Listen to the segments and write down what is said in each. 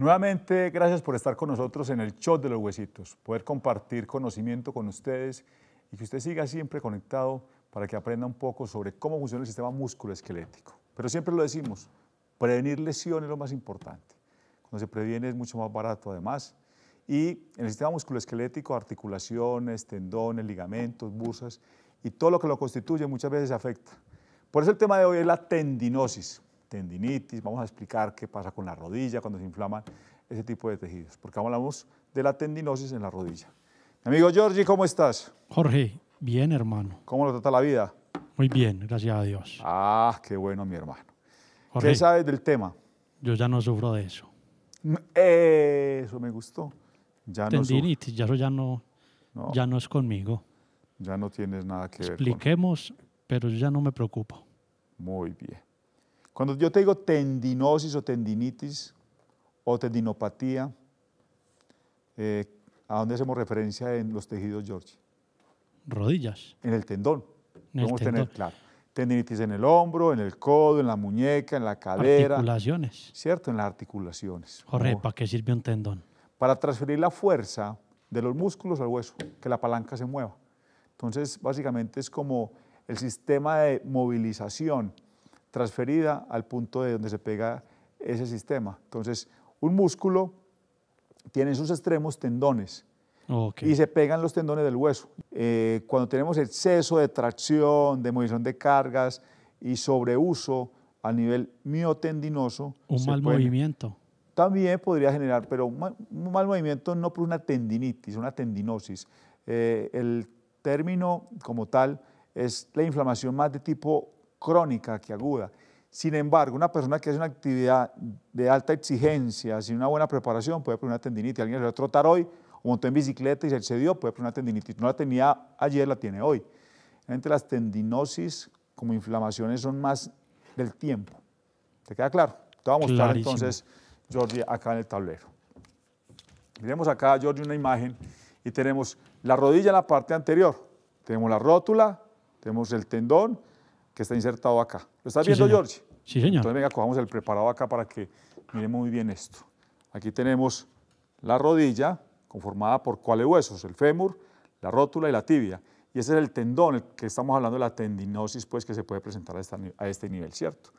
Nuevamente, gracias por estar con nosotros en el show de los huesitos, poder compartir conocimiento con ustedes y que usted siga siempre conectado para que aprenda un poco sobre cómo funciona el sistema esquelético. Pero siempre lo decimos, prevenir lesiones es lo más importante. Cuando se previene es mucho más barato además. Y en el sistema esquelético, articulaciones, tendones, ligamentos, bursas y todo lo que lo constituye muchas veces afecta. Por eso el tema de hoy es la tendinosis tendinitis, vamos a explicar qué pasa con la rodilla cuando se inflaman ese tipo de tejidos, porque hablamos de la tendinosis en la rodilla. amigo Jorge ¿cómo estás? Jorge, bien hermano. ¿Cómo lo trata la vida? Muy bien, gracias a Dios. Ah, qué bueno mi hermano. ¿Qué sabes del tema? Yo ya no sufro de eso. Mm, eso me gustó. Ya Tendinitis, ya eso ya no, ya no es conmigo. Ya no tienes nada que Expliquemos, ver. Expliquemos, pero yo ya no me preocupo. Muy bien. Cuando yo te digo tendinosis o tendinitis o tendinopatía, eh, ¿a dónde hacemos referencia en los tejidos, George? Rodillas. En el tendón. En tener claro. Tendinitis en el hombro, en el codo, en la muñeca, en la cadera. Articulaciones. Cierto, en las articulaciones. Jorge, ¿para qué sirve un tendón? Para transferir la fuerza de los músculos al hueso, que la palanca se mueva. Entonces, básicamente es como el sistema de movilización transferida al punto de donde se pega ese sistema. Entonces, un músculo tiene sus extremos tendones y se pegan los tendones del hueso. Eh, cuando tenemos exceso de tracción, de movilización de cargas y sobreuso a nivel miotendinoso, un mal movimiento. También podría generar, pero un mal, movimiento no por una tendinitis, una tendinosis. Eh, el término como tal es la inflamación más de tipo crónica que aguda. Sin embargo, una persona que hace una actividad de alta exigencia, sin una buena preparación, puede poner una tendinitis. Alguien se va a trotar hoy, o montó en bicicleta y se excedió, puede poner una tendinitis. No la tenía ayer, la tiene hoy. Realmente las tendinosis como inflamaciones son más del tiempo. ¿Te queda claro? Te voy a mostrar entonces, Jordi, acá en el tablero. Miremos acá, Jordi, una imagen y tenemos la rodilla en la parte anterior, tenemos la rótula, tenemos el tendón, que está insertado acá. ¿Lo estás viendo, George? Sí, señor. Entonces, venga, cojamos el preparado acá para que miremos muy bien esto. Aquí tenemos la rodilla, conformada por cuáles huesos, el fémur, la rótula y la tibia. Y ese es el tendón, el que estamos hablando de la tendinosis, pues que se puede presentar a, este nivel, ¿cierto?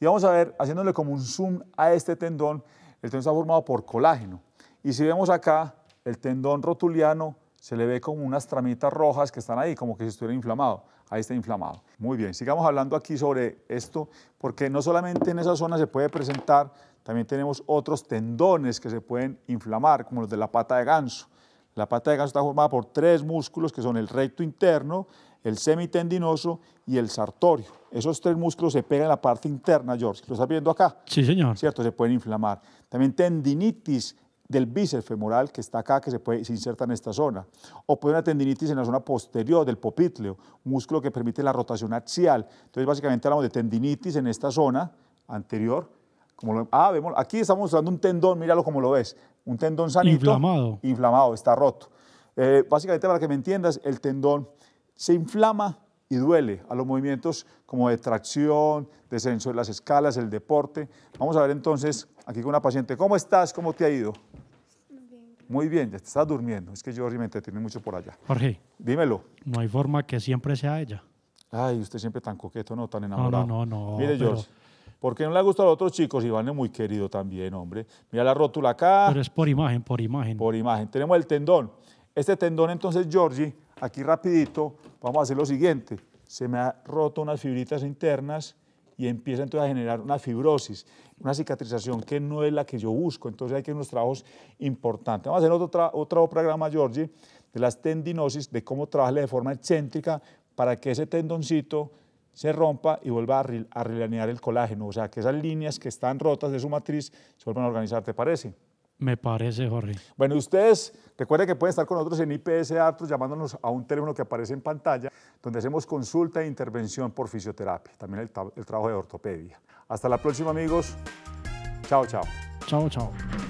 Y vamos a ver, haciéndole como un zoom a este tendón, el tendón está formado por colágeno. Y si vemos acá, el tendón rotuliano se le ve como unas tramitas rojas que están ahí, como que si estuviera inflamado ahí está inflamado. Muy bien, sigamos hablando aquí sobre esto, porque no solamente en esa zona se puede presentar, también tenemos otros tendones que se pueden inflamar, como los de la pata de ganso. La pata de ganso está formada por tres músculos que son el recto interno, el semitendinoso y el sartorio. Esos tres músculos se pegan en la parte interna, George. ¿Lo estás viendo acá? Sí, señor. ¿Cierto? Se pueden inflamar. También tendinitis del bíceps femoral que está acá, que se, puede, se inserta en esta zona. O puede una tendinitis en la zona posterior del popitleo, músculo que permite la rotación axial. Entonces, básicamente hablamos de tendinitis en esta zona anterior. Como ah, vemos, aquí estamos mostrando un tendón, míralo como lo ves. Un tendón sanito. Inflamado. Inflamado, está roto. Eh, básicamente, para que me entiendas, el tendón se inflama y duele a los movimientos como de tracción, descenso de las escalas, el deporte. Vamos a ver entonces aquí con una paciente, ¿cómo estás? ¿Cómo te ha ido? Muy bien, ya te estás durmiendo. Es que yo me tiene mucho por allá. Jorge. Dímelo. No hay forma que siempre sea ella. Ay, usted siempre tan coqueto, no tan enamorado. No, no, no. Mire, George. ¿Por qué no le ha gustado a los otros chicos? Iván es muy querido también, hombre. Mira la rótula acá. Pero es por imagen, por imagen. Por imagen. Tenemos el tendón. Este tendón, entonces, Georgie, aquí rapidito, vamos a hacer lo siguiente. Se me ha roto unas fibritas internas y empieza entonces a generar una fibrosis, una cicatrización que no es la que yo busco. Entonces hay que hacer unos trabajos importantes. Vamos a hacer otro, otro programa, Georgie, de las tendinosis, de cómo trabajarle de forma excéntrica para que ese tendoncito se rompa y vuelva a, relanear el colágeno. O sea, que esas líneas que están rotas de su matriz se vuelvan a organizar, ¿te parece? Me parece, Jorge. Bueno, ustedes recuerden que pueden estar con nosotros en IPS Artros llamándonos a un teléfono que aparece en pantalla, donde hacemos consulta e intervención por fisioterapia, también el, el trabajo de ortopedia. Hasta la próxima, amigos. Chao, chao. Chao, chao.